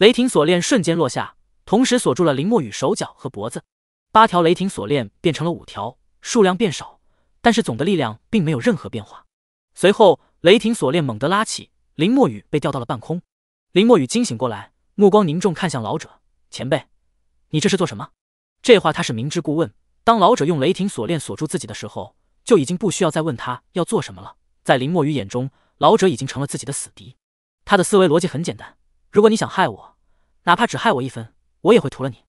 雷霆锁链瞬间落下，同时锁住了林墨雨手脚和脖子。八条雷霆锁链变成了五条，数量变少，但是总的力量并没有任何变化。随后，雷霆锁链猛地拉起，林墨雨被吊到了半空。林墨雨惊醒过来，目光凝重看向老者：“前辈，你这是做什么？”这话他是明知故问。当老者用雷霆锁链锁住自己的时候，就已经不需要再问他要做什么了。在林墨雨眼中，老者已经成了自己的死敌。他的思维逻辑很简单。如果你想害我，哪怕只害我一分，我也会屠了你。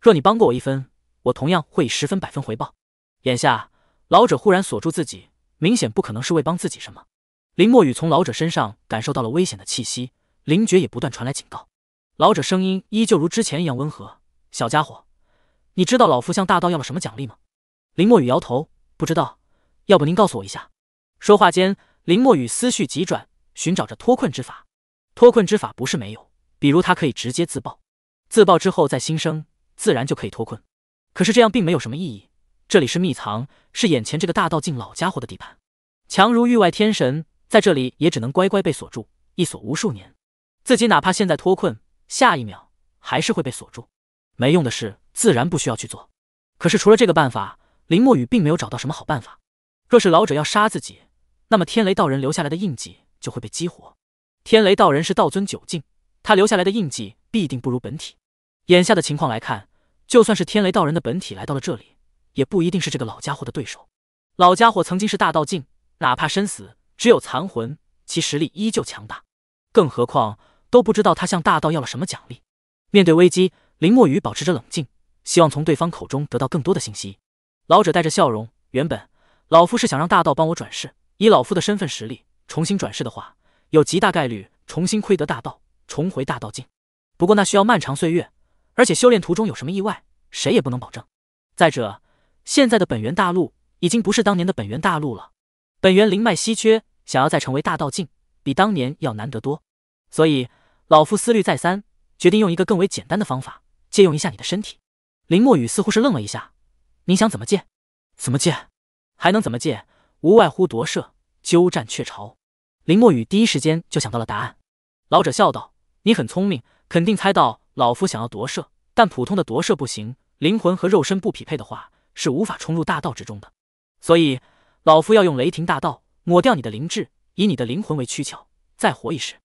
若你帮过我一分，我同样会以十分百分回报。眼下，老者忽然锁住自己，明显不可能是为帮自己什么。林墨雨从老者身上感受到了危险的气息，林觉也不断传来警告。老者声音依旧如之前一样温和：“小家伙，你知道老夫向大道要了什么奖励吗？”林墨雨摇头，不知道。要不您告诉我一下？说话间，林墨雨思绪急转，寻找着脱困之法。脱困之法不是没有。比如他可以直接自爆，自爆之后再新生，自然就可以脱困。可是这样并没有什么意义。这里是秘藏，是眼前这个大道境老家伙的地盘。强如域外天神，在这里也只能乖乖被锁住，一锁无数年。自己哪怕现在脱困，下一秒还是会被锁住。没用的事，自然不需要去做。可是除了这个办法，林墨雨并没有找到什么好办法。若是老者要杀自己，那么天雷道人留下来的印记就会被激活。天雷道人是道尊九境。他留下来的印记必定不如本体。眼下的情况来看，就算是天雷道人的本体来到了这里，也不一定是这个老家伙的对手。老家伙曾经是大道境，哪怕身死，只有残魂，其实力依旧强大。更何况，都不知道他向大道要了什么奖励。面对危机，林墨雨保持着冷静，希望从对方口中得到更多的信息。老者带着笑容，原本老夫是想让大道帮我转世，以老夫的身份实力重新转世的话，有极大概率重新窥得大道。重回大道境，不过那需要漫长岁月，而且修炼途中有什么意外，谁也不能保证。再者，现在的本源大陆已经不是当年的本源大陆了，本源灵脉稀缺，想要再成为大道境，比当年要难得多。所以老夫思虑再三，决定用一个更为简单的方法，借用一下你的身体。林墨雨似乎是愣了一下：“你想怎么借？怎么借？还能怎么借？无外乎夺舍、鸠占鹊巢。”林墨雨第一时间就想到了答案。老者笑道。你很聪明，肯定猜到老夫想要夺舍，但普通的夺舍不行，灵魂和肉身不匹配的话是无法冲入大道之中的。所以老夫要用雷霆大道抹掉你的灵智，以你的灵魂为躯壳，再活一世。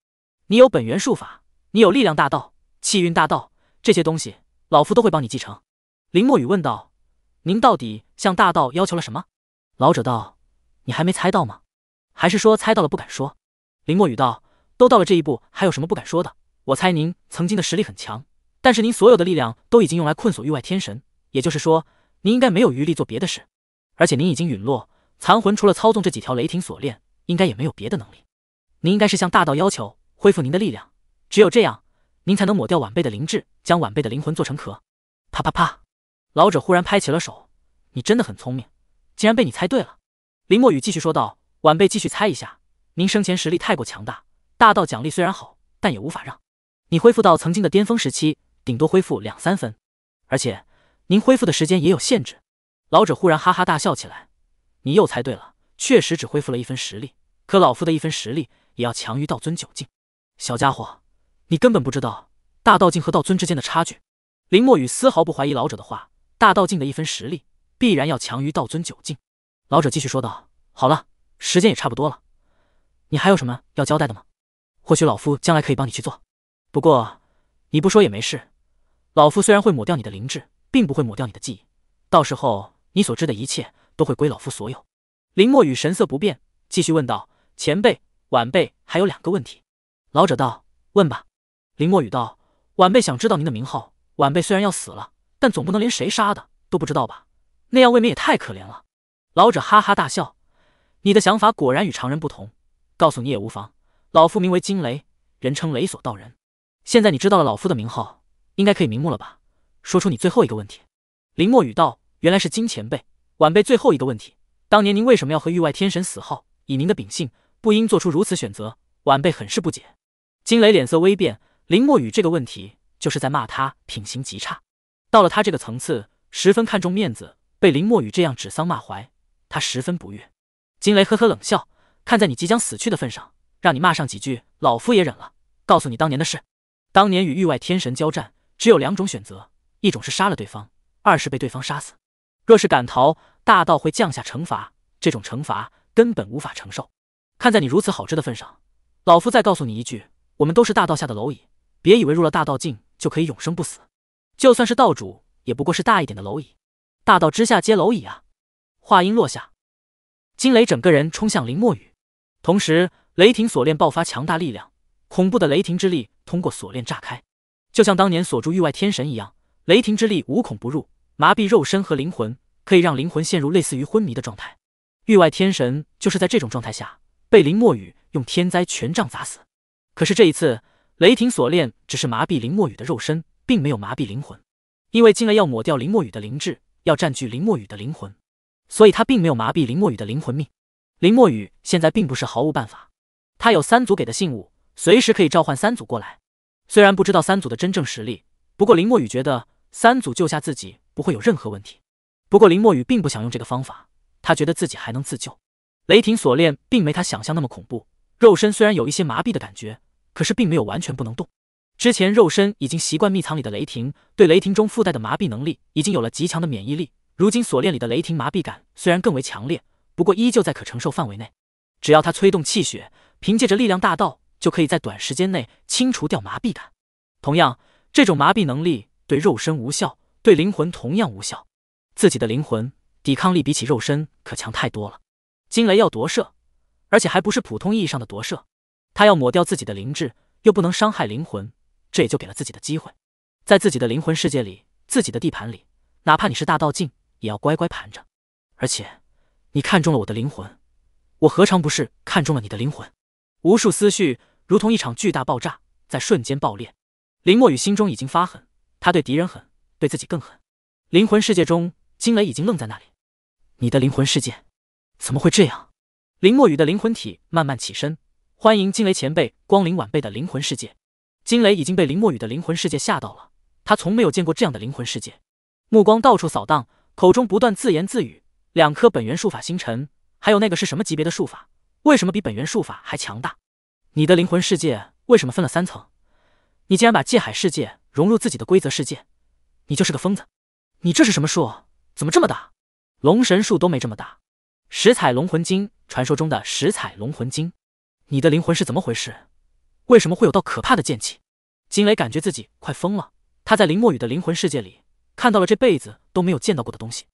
你有本源术法，你有力量大道、气运大道这些东西，老夫都会帮你继承。林墨雨问道：“您到底向大道要求了什么？”老者道：“你还没猜到吗？还是说猜到了不敢说？”林墨雨道：“都到了这一步，还有什么不敢说的？”我猜您曾经的实力很强，但是您所有的力量都已经用来困锁域外天神，也就是说，您应该没有余力做别的事。而且您已经陨落，残魂除了操纵这几条雷霆锁链，应该也没有别的能力。您应该是向大道要求恢复您的力量，只有这样，您才能抹掉晚辈的灵智，将晚辈的灵魂做成壳。啪啪啪，老者忽然拍起了手。你真的很聪明，竟然被你猜对了。林墨雨继续说道：“晚辈继续猜一下，您生前实力太过强大，大道奖励虽然好，但也无法让。”你恢复到曾经的巅峰时期，顶多恢复两三分，而且您恢复的时间也有限制。老者忽然哈哈大笑起来：“你又猜对了，确实只恢复了一分实力。可老夫的一分实力也要强于道尊九境。小家伙，你根本不知道大道境和道尊之间的差距。”林墨雨丝毫不怀疑老者的话，大道境的一分实力必然要强于道尊九境。老者继续说道：“好了，时间也差不多了，你还有什么要交代的吗？或许老夫将来可以帮你去做。”不过，你不说也没事。老夫虽然会抹掉你的灵智，并不会抹掉你的记忆。到时候，你所知的一切都会归老夫所有。林墨雨神色不变，继续问道：“前辈，晚辈还有两个问题。”老者道：“问吧。”林墨雨道：“晚辈想知道您的名号。晚辈虽然要死了，但总不能连谁杀的都不知道吧？那样未免也太可怜了。”老者哈哈大笑：“你的想法果然与常人不同。告诉你也无妨，老夫名为惊雷，人称雷索道人。”现在你知道了老夫的名号，应该可以瞑目了吧？说出你最后一个问题。林墨雨道：“原来是金前辈，晚辈最后一个问题，当年您为什么要和域外天神死耗？以您的秉性，不应做出如此选择，晚辈很是不解。”金雷脸色微变，林墨雨这个问题就是在骂他品行极差。到了他这个层次，十分看重面子，被林墨雨这样指桑骂槐，他十分不悦。金雷呵呵冷笑，看在你即将死去的份上，让你骂上几句，老夫也忍了。告诉你当年的事。当年与域外天神交战，只有两种选择：一种是杀了对方，二是被对方杀死。若是敢逃，大道会降下惩罚，这种惩罚根本无法承受。看在你如此好吃的份上，老夫再告诉你一句：我们都是大道下的蝼蚁，别以为入了大道境就可以永生不死。就算是道主，也不过是大一点的蝼蚁。大道之下皆蝼蚁啊！话音落下，惊雷整个人冲向林墨雨，同时雷霆锁链爆发强大力量，恐怖的雷霆之力。通过锁链炸开，就像当年锁住域外天神一样，雷霆之力无孔不入，麻痹肉身和灵魂，可以让灵魂陷入类似于昏迷的状态。域外天神就是在这种状态下被林墨雨用天灾权杖砸死。可是这一次，雷霆锁链只是麻痹林墨雨的肉身，并没有麻痹灵魂，因为进了要抹掉林墨雨的灵智，要占据林墨雨的灵魂，所以他并没有麻痹林墨雨的灵魂命。林墨雨现在并不是毫无办法，他有三族给的信物。随时可以召唤三组过来。虽然不知道三组的真正实力，不过林墨雨觉得三组救下自己不会有任何问题。不过林墨雨并不想用这个方法，他觉得自己还能自救。雷霆锁链并没他想象那么恐怖，肉身虽然有一些麻痹的感觉，可是并没有完全不能动。之前肉身已经习惯密藏里的雷霆，对雷霆中附带的麻痹能力已经有了极强的免疫力。如今锁链里的雷霆麻痹感虽然更为强烈，不过依旧在可承受范围内。只要他催动气血，凭借着力量大道。就可以在短时间内清除掉麻痹感。同样，这种麻痹能力对肉身无效，对灵魂同样无效。自己的灵魂抵抗力比起肉身可强太多了。惊雷要夺舍，而且还不是普通意义上的夺舍。他要抹掉自己的灵智，又不能伤害灵魂，这也就给了自己的机会。在自己的灵魂世界里，自己的地盘里，哪怕你是大道境，也要乖乖盘着。而且，你看中了我的灵魂，我何尝不是看中了你的灵魂？无数思绪。如同一场巨大爆炸在瞬间爆裂，林墨雨心中已经发狠，他对敌人狠，对自己更狠。灵魂世界中，惊雷已经愣在那里。你的灵魂世界怎么会这样？林墨雨的灵魂体慢慢起身，欢迎惊雷前辈光临晚辈的灵魂世界。惊雷已经被林墨雨的灵魂世界吓到了，他从没有见过这样的灵魂世界，目光到处扫荡，口中不断自言自语：两颗本源术法星辰，还有那个是什么级别的术法？为什么比本源术法还强大？你的灵魂世界为什么分了三层？你竟然把界海世界融入自己的规则世界，你就是个疯子！你这是什么术？怎么这么大？龙神术都没这么大！十彩龙魂经，传说中的十彩龙魂经！你的灵魂是怎么回事？为什么会有道可怕的剑气？金雷感觉自己快疯了，他在林墨雨的灵魂世界里看到了这辈子都没有见到过的东西。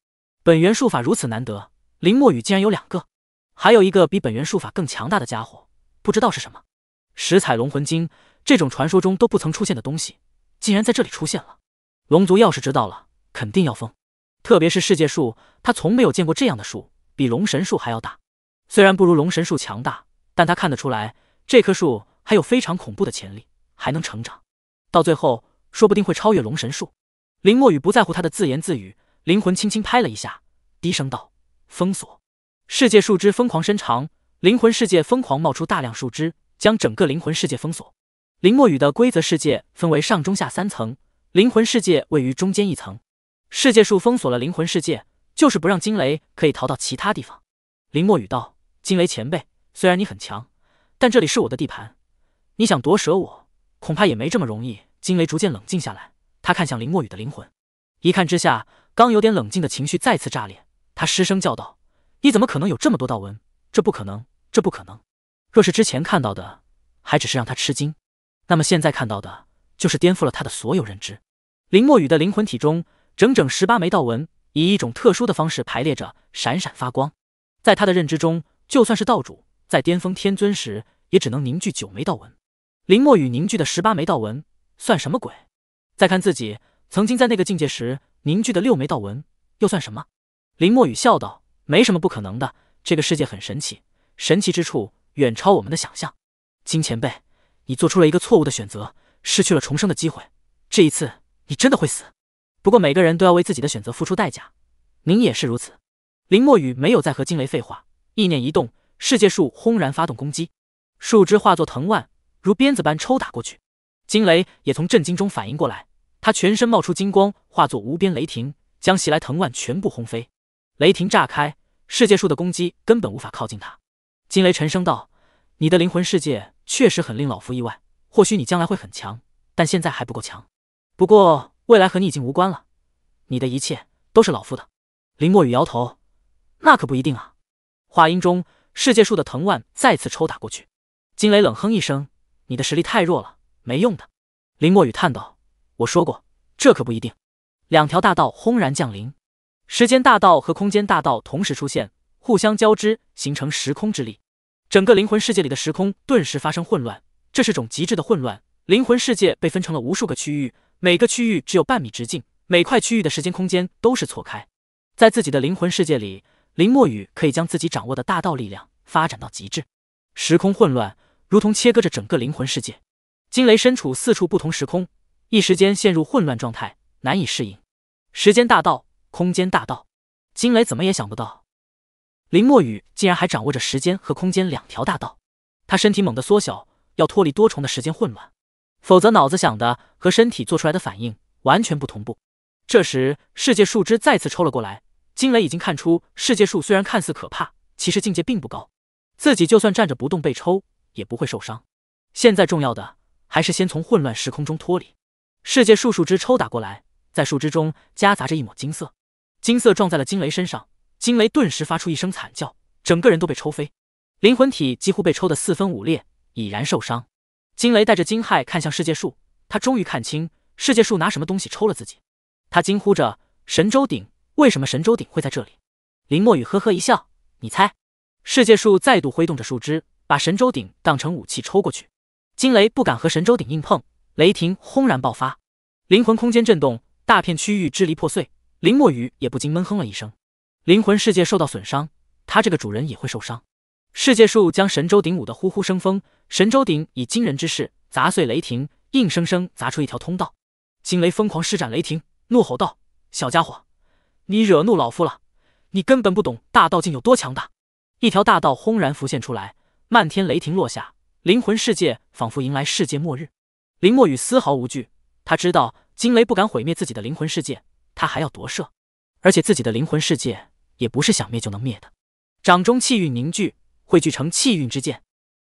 本源术法如此难得，林墨雨竟然有两个，还有一个比本源术法更强大的家伙。不知道是什么，十彩龙魂经这种传说中都不曾出现的东西，竟然在这里出现了。龙族要是知道了，肯定要疯。特别是世界树，他从没有见过这样的树，比龙神树还要大。虽然不如龙神树强大，但他看得出来，这棵树还有非常恐怖的潜力，还能成长，到最后说不定会超越龙神树。林墨雨不在乎他的自言自语，灵魂轻轻拍了一下，低声道：“封锁。”世界树枝疯狂伸长。灵魂世界疯狂冒出大量树枝，将整个灵魂世界封锁。林墨雨的规则世界分为上中下三层，灵魂世界位于中间一层。世界树封锁了灵魂世界，就是不让惊雷可以逃到其他地方。林墨雨道：“惊雷前辈，虽然你很强，但这里是我的地盘，你想夺舍我，恐怕也没这么容易。”惊雷逐渐冷静下来，他看向林墨雨的灵魂，一看之下，刚有点冷静的情绪再次炸裂，他失声叫道：“你怎么可能有这么多道纹？这不可能！”这不可能！若是之前看到的还只是让他吃惊，那么现在看到的就是颠覆了他的所有认知。林墨雨的灵魂体中，整整十八枚道纹以一种特殊的方式排列着，闪闪发光。在他的认知中，就算是道主在巅峰天尊时，也只能凝聚九枚道纹。林墨雨凝聚的十八枚道纹算什么鬼？再看自己曾经在那个境界时凝聚的六枚道纹又算什么？林墨雨笑道：“没什么不可能的，这个世界很神奇。”神奇之处远超我们的想象，金前辈，你做出了一个错误的选择，失去了重生的机会。这一次，你真的会死。不过每个人都要为自己的选择付出代价，您也是如此。林墨雨没有再和金雷废话，意念一动，世界树轰然发动攻击，树枝化作藤蔓，如鞭子般抽打过去。惊雷也从震惊中反应过来，他全身冒出金光，化作无边雷霆，将袭来藤蔓全部轰飞。雷霆炸开，世界树的攻击根本无法靠近他。惊雷沉声道：“你的灵魂世界确实很令老夫意外，或许你将来会很强，但现在还不够强。不过未来和你已经无关了，你的一切都是老夫的。”林墨雨摇头：“那可不一定啊。”话音中，世界树的藤蔓再次抽打过去。惊雷冷哼一声：“你的实力太弱了，没用的。”林墨雨叹道：“我说过，这可不一定。”两条大道轰然降临，时间大道和空间大道同时出现。互相交织，形成时空之力。整个灵魂世界里的时空顿时发生混乱，这是种极致的混乱。灵魂世界被分成了无数个区域，每个区域只有半米直径，每块区域的时间空间都是错开。在自己的灵魂世界里，林墨雨可以将自己掌握的大道力量发展到极致。时空混乱，如同切割着整个灵魂世界。惊雷身处四处不同时空，一时间陷入混乱状态，难以适应。时间大道，空间大道，惊雷怎么也想不到。林墨雨竟然还掌握着时间和空间两条大道，他身体猛地缩小，要脱离多重的时间混乱，否则脑子想的和身体做出来的反应完全不同步。这时，世界树枝再次抽了过来。惊雷已经看出，世界树虽然看似可怕，其实境界并不高，自己就算站着不动被抽也不会受伤。现在重要的还是先从混乱时空中脱离。世界树树枝抽打过来，在树枝中夹杂着一抹金色，金色撞在了惊雷身上。惊雷顿时发出一声惨叫，整个人都被抽飞，灵魂体几乎被抽得四分五裂，已然受伤。惊雷带着惊骇看向世界树，他终于看清世界树拿什么东西抽了自己。他惊呼着：“神州鼎，为什么神州鼎会在这里？”林墨雨呵呵一笑：“你猜。”世界树再度挥动着树枝，把神州鼎当成武器抽过去。惊雷不敢和神州鼎硬碰，雷霆轰然爆发，灵魂空间震动，大片区域支离破碎。林墨雨也不禁闷哼了一声。灵魂世界受到损伤，他这个主人也会受伤。世界树将神州鼎舞得呼呼生风，神州鼎以惊人之势砸碎雷霆，硬生生砸出一条通道。惊雷疯狂施展雷霆，怒吼道：“小家伙，你惹怒老夫了！你根本不懂大道境有多强大！”一条大道轰然浮现出来，漫天雷霆落下，灵魂世界仿佛迎来世界末日。林墨雨丝毫无惧，他知道惊雷不敢毁灭自己的灵魂世界，他还要夺舍，而且自己的灵魂世界。也不是想灭就能灭的，掌中气运凝聚，汇聚成气运之剑。